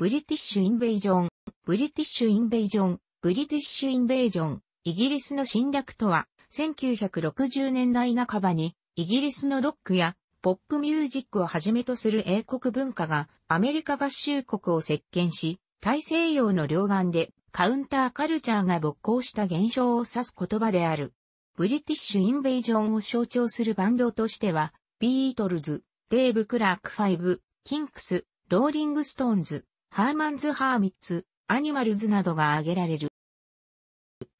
ブリティッシュインベイジョン、ブリティッシュインベイジョン、ブリティッシュインベイジョン、イギリスの侵略とは、1960年代半ばに、イギリスのロックやポップミュージックをはじめとする英国文化がアメリカ合衆国を席巻し、大西洋の両岸でカウンターカルチャーが勃興した現象を指す言葉である。ブリティッシュインベイジョンを象徴するバンドとしては、ビートルズ、デーブ・クラーク・ファイブ、キンクス、ローリング・ストーンズ、ハーマンズ・ハーミッツ、アニマルズなどが挙げられる。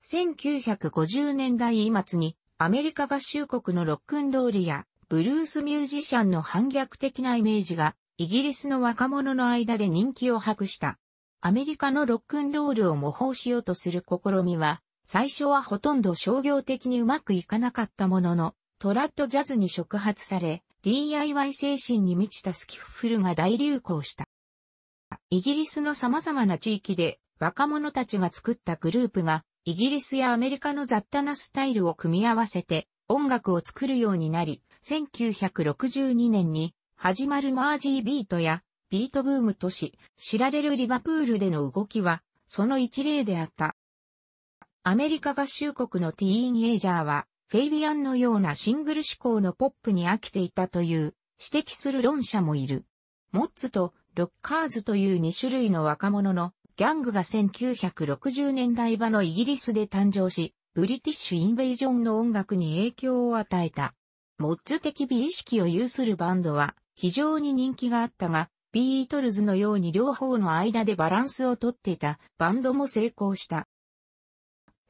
1950年代末にアメリカ合衆国のロックンロールやブルースミュージシャンの反逆的なイメージがイギリスの若者の間で人気を博した。アメリカのロックンロールを模倣しようとする試みは最初はほとんど商業的にうまくいかなかったもののトラッドジャズに触発され DIY 精神に満ちたスキッフルが大流行した。イギリスの様々な地域で若者たちが作ったグループが、イギリスやアメリカの雑多なスタイルを組み合わせて音楽を作るようになり、1962年に始まるマージービートやビートブームとし、知られるリバプールでの動きは、その一例であった。アメリカ合衆国のティーンエイジャーは、フェイビアンのようなシングル志向のポップに飽きていたという、指摘する論者もいる。モッツとロッカーズという2種類の若者のギャングが1960年代場のイギリスで誕生し、ブリティッシュ・インベージョンの音楽に影響を与えた。モッズ的美意識を有するバンドは非常に人気があったが、ビートルズのように両方の間でバランスをとっていたバンドも成功した。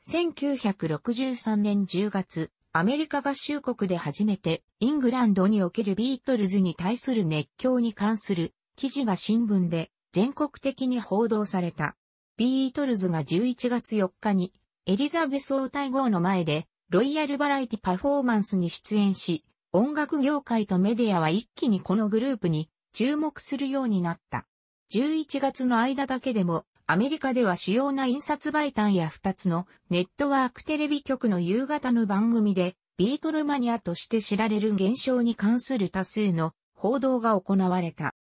1963年10月、アメリカ合衆国で初めてイングランドにおけるビートルズに対する熱狂に関する記事が新聞で全国的に報道された。ビートルズが11月4日にエリザベス王太后の前でロイヤルバラエティパフォーマンスに出演し、音楽業界とメディアは一気にこのグループに注目するようになった。11月の間だけでもアメリカでは主要な印刷媒体や2つのネットワークテレビ局の夕方の番組でビートルマニアとして知られる現象に関する多数の報道が行われた。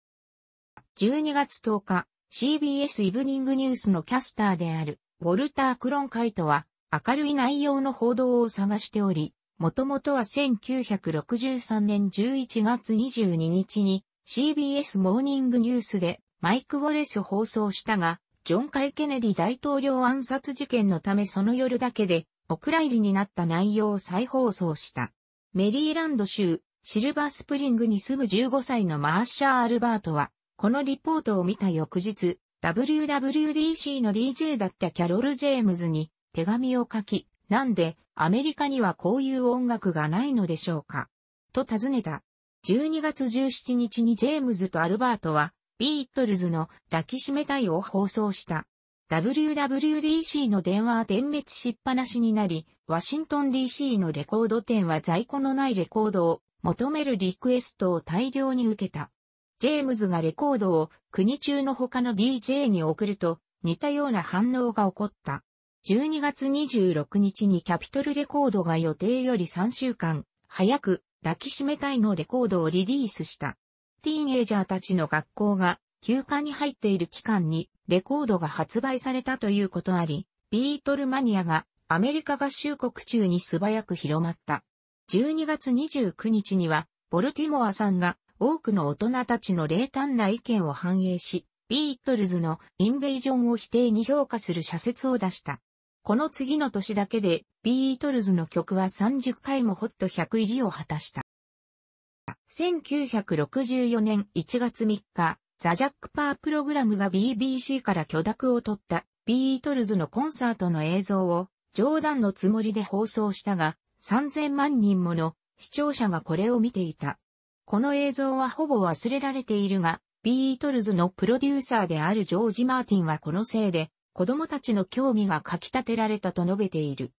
12月10日、CBS イブニングニュースのキャスターである、ウォルター・クロンカイトは、明るい内容の報道を探しており、もともとは1963年11月22日に CBS モーニングニュースでマイク・ウォレス放送したが、ジョン・カイ・ケネディ大統領暗殺事件のためその夜だけで、お蔵入りになった内容を再放送した。メリーランド州、シルバースプリングに住む15歳のマーシャ・アルバートは、このリポートを見た翌日、WWDC の DJ だったキャロル・ジェームズに手紙を書き、なんでアメリカにはこういう音楽がないのでしょうかと尋ねた。12月17日にジェームズとアルバートはビートルズの抱きしめたいを放送した。WWDC の電話は点滅しっぱなしになり、ワシントン DC のレコード店は在庫のないレコードを求めるリクエストを大量に受けた。ジェームズがレコードを国中の他の DJ に送ると似たような反応が起こった。12月26日にキャピトルレコードが予定より3週間早く抱きしめたいのレコードをリリースした。ティーンエイジャーたちの学校が休暇に入っている期間にレコードが発売されたということあり、ビートルマニアがアメリカ合衆国中に素早く広まった。12月29日には、ボルティモアさんが多くの大人たちの冷淡な意見を反映し、ビートルズのインベージョンを否定に評価する社説を出した。この次の年だけでビートルズの曲は30回もホット100入りを果たした。1964年1月3日、ザ・ジャック・パープログラムが BBC から許諾を取ったビートルズのコンサートの映像を冗談のつもりで放送したが、3000万人もの視聴者がこれを見ていた。この映像はほぼ忘れられているが、ビートルズのプロデューサーであるジョージ・マーティンはこのせいで、子供たちの興味がかき立てられたと述べている。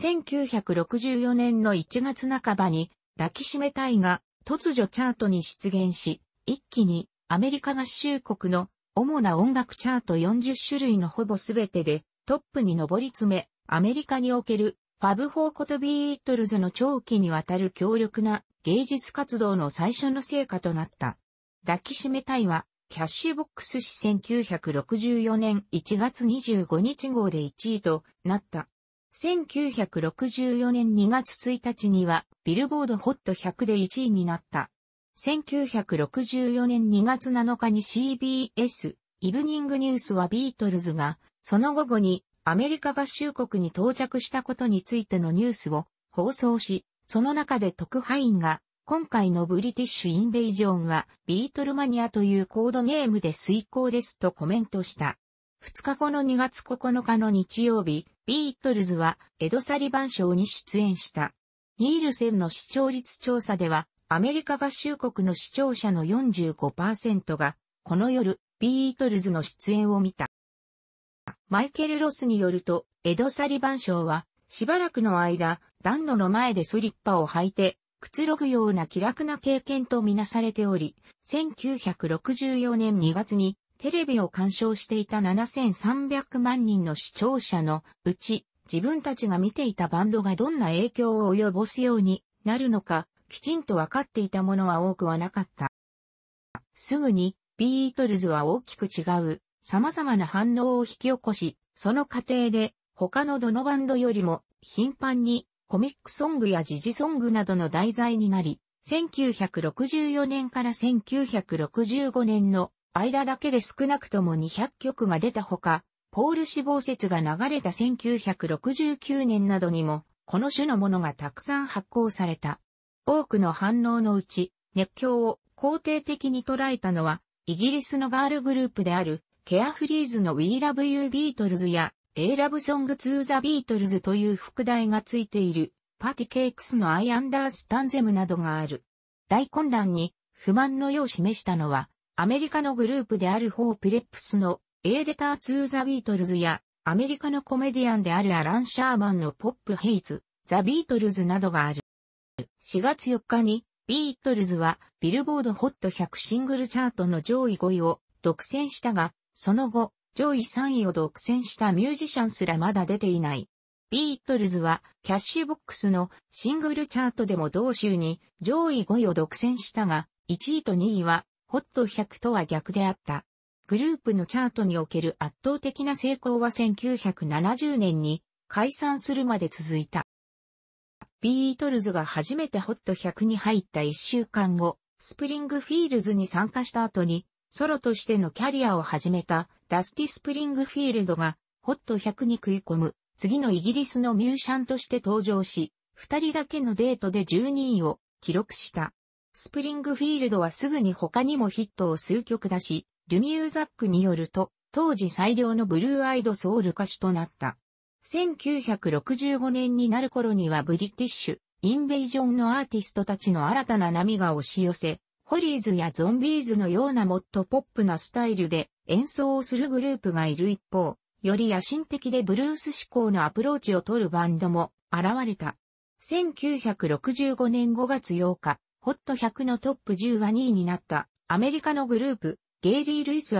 1964年の1月半ばに、抱きしめたいが、突如チャートに出現し、一気にアメリカ合衆国の主な音楽チャート40種類のほぼすべてでトップに上り詰め、アメリカにおけるファブ・フォー・コト・ビートルズの長期にわたる強力な芸術活動の最初の成果となった。抱きしめたいは、キャッシュボックス誌1964年1月25日号で1位となった。1964年2月1日にはビルボードホット100で1位になった。1964年2月7日に CBS イブニングニュースはビートルズがその後後にアメリカ合衆国に到着したことについてのニュースを放送し、その中で特派員が、今回のブリティッシュインベイジョンはビートルマニアというコードネームで遂行ですとコメントした。2日後の2月9日の日曜日、ビートルズはエド・サリバン賞に出演した。ニールセンの視聴率調査では、アメリカ合衆国の視聴者の45%が、この夜、ビートルズの出演を見た。マイケル・ロスによると、エド・サリバン賞は、しばらくの間、暖炉の前でスリッパを履いて、くつろぐような気楽な経験とみなされており、1964年2月にテレビを鑑賞していた7300万人の視聴者のうち、自分たちが見ていたバンドがどんな影響を及ぼすようになるのか、きちんと分かっていたものは多くはなかった。すぐに、ビートルズは大きく違う様々な反応を引き起こし、その過程で他のどのバンドよりも頻繁にコミックソングや時事ソングなどの題材になり、1964年から1965年の間だけで少なくとも200曲が出たほか、ポール死亡説が流れた1969年などにも、この種のものがたくさん発行された。多くの反応のうち、熱狂を肯定的に捉えたのは、イギリスのガールグループである、ケアフリーズの We Love You Beatles や A Love Song to the Beatles という副題がついているパティケークスの I Understand Them などがある。大混乱に不満のよう示したのはアメリカのグループであるホープレップスの A Letter to the Beatles やアメリカのコメディアンであるアラン・シャーマンのポップ・ヘイズ、ザ・ビートルズなどがある。4月4日にビートルズはビルボードホット100シングルチャートの上位5位を独占したが、その後、上位3位を独占したミュージシャンすらまだ出ていない。ビートルズはキャッシュボックスのシングルチャートでも同州に上位5位を独占したが、1位と2位はホット100とは逆であった。グループのチャートにおける圧倒的な成功は1970年に解散するまで続いた。ビートルズが初めてホット100に入った1週間後、スプリングフィールズに参加した後にソロとしてのキャリアを始めたダスティ・スプリングフィールドがホット100に食い込む次のイギリスのミューシャンとして登場し、二人だけのデートで12位を記録した。スプリングフィールドはすぐに他にもヒットを数曲出し、ルミューザックによると、当時最良のブルーアイドソウル歌手となった。1965年になる頃にはブリティッシュ、インベイジョンのアーティストたちの新たな波が押し寄せ、ホリーズやゾンビーズのようなもっとポップなスタイルで演奏をするグループがいる一方、より野心的でブルース志向のアプローチを取るバンドも現れた。1965年5月8日、ホット100のトップ10は2位になったアメリカのグループ、ゲイリー・ルイス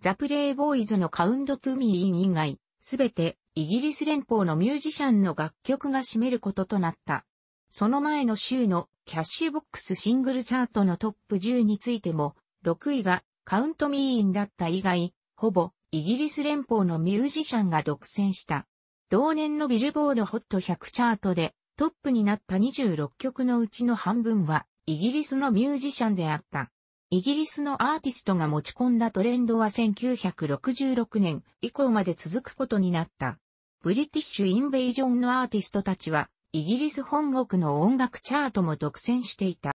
ザ・プレイボーイズのカウンド・トゥ・ミー・イン以外、すべてイギリス連邦のミュージシャンの楽曲が占めることとなった。その前の週のキャッシュボックスシングルチャートのトップ10についても、6位がカウントミーインだった以外、ほぼイギリス連邦のミュージシャンが独占した。同年のビルボードホット100チャートでトップになった26曲のうちの半分はイギリスのミュージシャンであった。イギリスのアーティストが持ち込んだトレンドは1966年以降まで続くことになった。ブリティッシュインベージョンのアーティストたちはイギリス本国の音楽チャートも独占していた。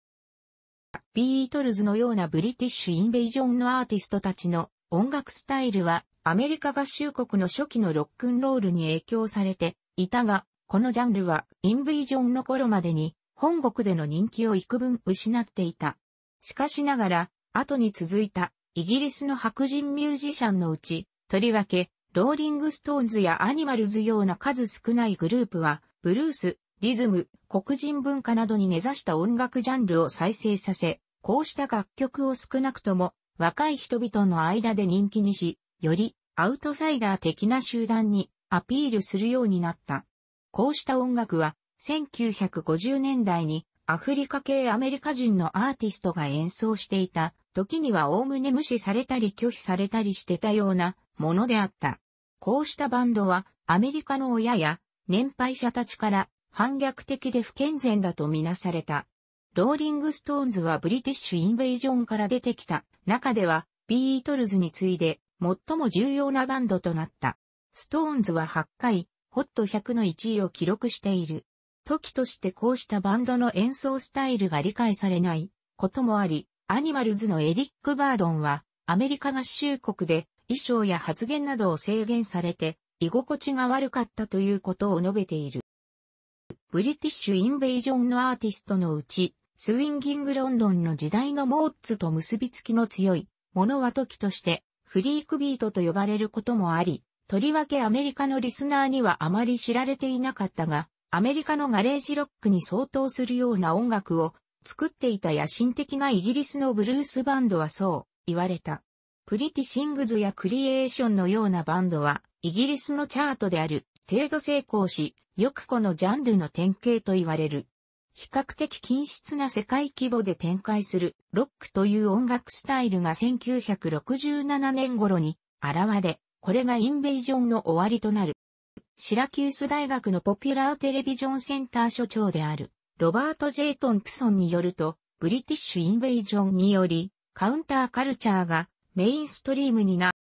ビートルズのようなブリティッシュインベイジョンのアーティストたちの音楽スタイルはアメリカ合衆国の初期のロックンロールに影響されていたが、このジャンルはインベイジョンの頃までに本国での人気を幾分失っていた。しかしながら、後に続いたイギリスの白人ミュージシャンのうち、とりわけ、ローリングストーンズやアニマルズような数少ないグループは、ブルース、リズム、黒人文化などに根ざした音楽ジャンルを再生させ、こうした楽曲を少なくとも若い人々の間で人気にし、よりアウトサイダー的な集団にアピールするようになった。こうした音楽は1950年代にアフリカ系アメリカ人のアーティストが演奏していた時には概ね無視されたり拒否されたりしてたようなものであった。こうしたバンドはアメリカの親や年配者たちから反逆的で不健全だとみなされた。ローリングストーンズはブリティッシュインベージョンから出てきた中ではビートルズに次いで最も重要なバンドとなった。ストーンズは8回、ホット100の1位を記録している。時としてこうしたバンドの演奏スタイルが理解されないこともあり、アニマルズのエリック・バードンはアメリカ合衆国で衣装や発言などを制限されて居心地が悪かったということを述べている。ブリティッシュ・インベイジョンのアーティストのうち、スウィンギング・ロンドンの時代のモーツと結びつきの強いものは時としてフリークビートと呼ばれることもあり、とりわけアメリカのリスナーにはあまり知られていなかったが、アメリカのガレージロックに相当するような音楽を作っていた野心的なイギリスのブルースバンドはそう言われた。プリティシングズやクリエーションのようなバンドはイギリスのチャートである程度成功し、よくこのジャンルの典型と言われる。比較的均質な世界規模で展開するロックという音楽スタイルが1967年頃に現れ、これがインベージョンの終わりとなる。シラキュース大学のポピュラーテレビジョンセンター所長であるロバート・ジェイトンプソンによると、ブリティッシュ・インベージョンにより、カウンターカルチャーがメインストリームにな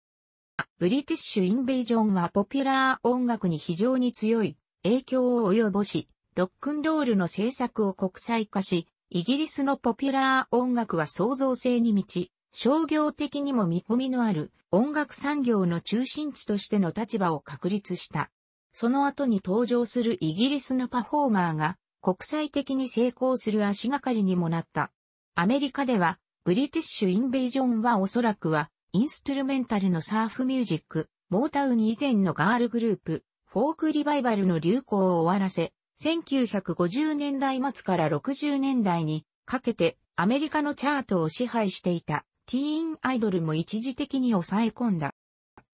ブリティッシュ・インベイジョンはポピュラー音楽に非常に強い影響を及ぼし、ロックンロールの制作を国際化し、イギリスのポピュラー音楽は創造性に満ち、商業的にも見込みのある音楽産業の中心地としての立場を確立した。その後に登場するイギリスのパフォーマーが国際的に成功する足がかりにもなった。アメリカではブリティッシュ・インベイジョンはおそらくはインストゥルメンタルのサーフミュージック、モータウン以前のガールグループ、フォークリバイバルの流行を終わらせ、1950年代末から60年代にかけてアメリカのチャートを支配していたティーンアイドルも一時的に抑え込んだ。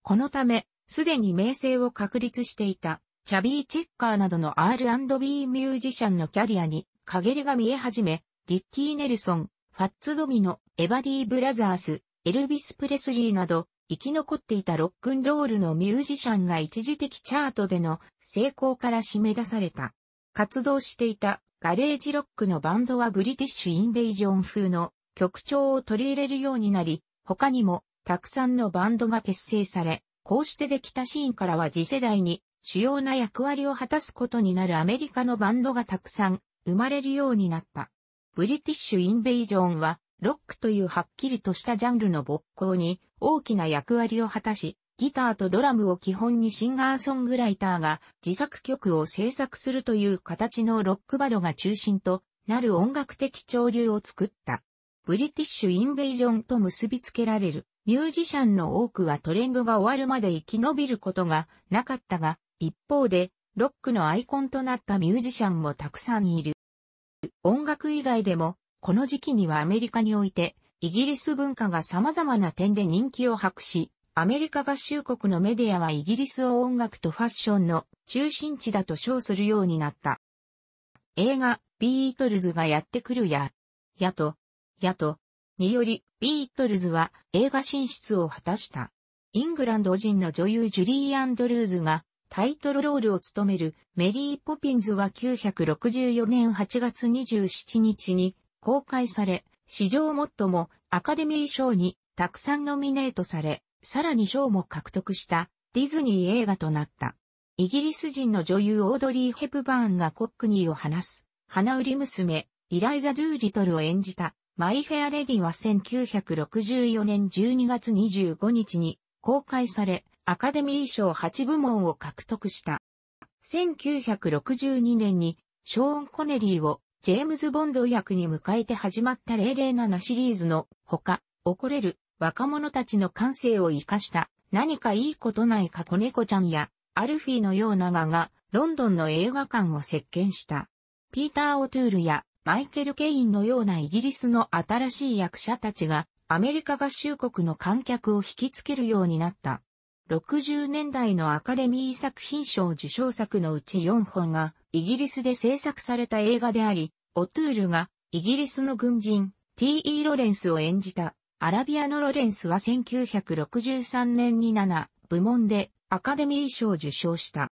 このため、すでに名声を確立していたチャビー・チェッカーなどの R&B ミュージシャンのキャリアに陰りが見え始め、ディッキー・ネルソン、ファッツ・ドミノ、エバディ・ブラザース、エルビス・プレスリーなど、生き残っていたロックンロールのミュージシャンが一時的チャートでの成功から締め出された。活動していたガレージロックのバンドはブリティッシュ・インベイジョン風の曲調を取り入れるようになり、他にもたくさんのバンドが結成され、こうしてできたシーンからは次世代に主要な役割を果たすことになるアメリカのバンドがたくさん生まれるようになった。ブリティッシュ・インベイジョンはロックというはっきりとしたジャンルの勃興に大きな役割を果たし、ギターとドラムを基本にシンガーソングライターが自作曲を制作するという形のロックバドが中心となる音楽的潮流を作った。ブリティッシュインベージョンと結びつけられるミュージシャンの多くはトレンドが終わるまで生き延びることがなかったが、一方でロックのアイコンとなったミュージシャンもたくさんいる。音楽以外でもこの時期にはアメリカにおいて、イギリス文化が様々な点で人気を博し、アメリカ合衆国のメディアはイギリスを音楽とファッションの中心地だと称するようになった。映画、ビートルズがやってくるや、やと、やと、により、ビートルズは映画進出を果たした。イングランド人の女優ジュリー・アンドルーズがタイトルロールを務めるメリー・ポピンズは964年8月27日に公開され、史上最もアカデミー賞にたくさんノミネートされ、さらに賞も獲得したディズニー映画となった。イギリス人の女優オードリー・ヘプバーンがコックニーを話す、花売り娘、イライザ・ドゥーリトルを演じた、マイ・フェア・レディは1964年12月25日に公開され、アカデミー賞8部門を獲得した。1962年にショーン・コネリーをジェームズ・ボンド役に迎えて始まった007シリーズの他、怒れる若者たちの感性を活かした何かいいことないか子猫ちゃんやアルフィーのような画がロンドンの映画館を席巻した。ピーター・オトゥールやマイケル・ケインのようなイギリスの新しい役者たちがアメリカ合衆国の観客を引きつけるようになった。60年代のアカデミー作品賞受賞作のうち4本がイギリスで制作された映画であり、オトゥールがイギリスの軍人 T.E. ロレンスを演じたアラビアのロレンスは1963年に7部門でアカデミー賞を受賞した。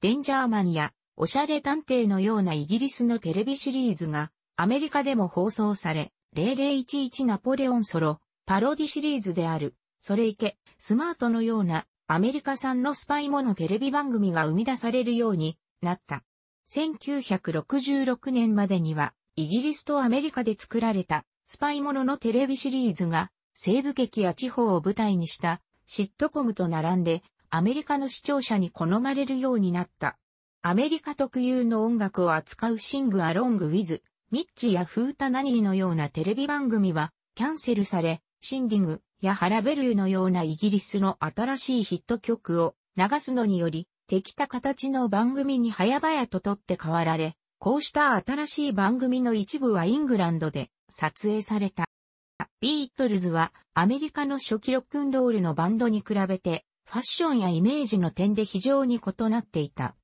デンジャーマンやおしゃれ探偵のようなイギリスのテレビシリーズがアメリカでも放送され、0011ナポレオンソロ、パロディシリーズである、それいけ、スマートのようなアメリカ産のスパイものテレビ番組が生み出されるようになった。1966年までには、イギリスとアメリカで作られた、スパイもののテレビシリーズが、西部劇や地方を舞台にした、シットコムと並んで、アメリカの視聴者に好まれるようになった。アメリカ特有の音楽を扱うシングアロングウィズ、ミッチやフータナニーのようなテレビ番組は、キャンセルされ、シンディングやハラベルーのようなイギリスの新しいヒット曲を流すのにより、できた形の番組に早々と取って代わられ、こうした新しい番組の一部はイングランドで撮影された。ビートルズはアメリカの初期ロックンロールのバンドに比べてファッションやイメージの点で非常に異なっていた。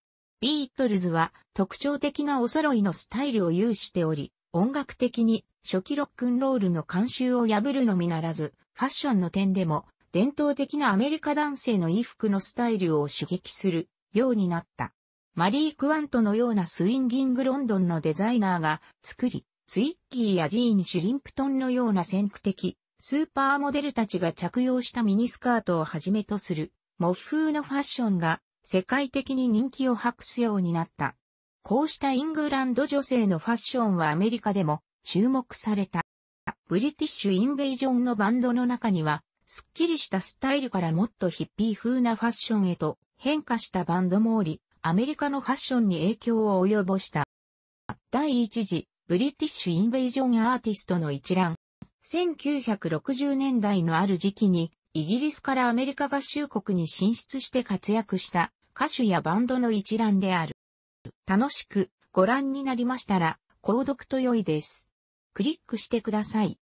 ビートルズは特徴的なお揃いのスタイルを有しており、音楽的に初期ロックンロールの慣習を破るのみならず、ファッションの点でも伝統的なアメリカ男性の衣服のスタイルを刺激するようになった。マリー・クワントのようなスインギングロンドンのデザイナーが作り、ツイッキーやジーン・シュリンプトンのような先駆的、スーパーモデルたちが着用したミニスカートをはじめとする、モフ風のファッションが世界的に人気を博すようになった。こうしたイングランド女性のファッションはアメリカでも注目された。ブリティッシュ・インベイジョンのバンドの中には、すっきりしたスタイルからもっとヒッピー風なファッションへと変化したバンドもおり、アメリカのファッションに影響を及ぼした。第一次、ブリティッシュ・インベージョン・アーティストの一覧。1960年代のある時期に、イギリスからアメリカ合衆国に進出して活躍した歌手やバンドの一覧である。楽しくご覧になりましたら、購読と良いです。クリックしてください。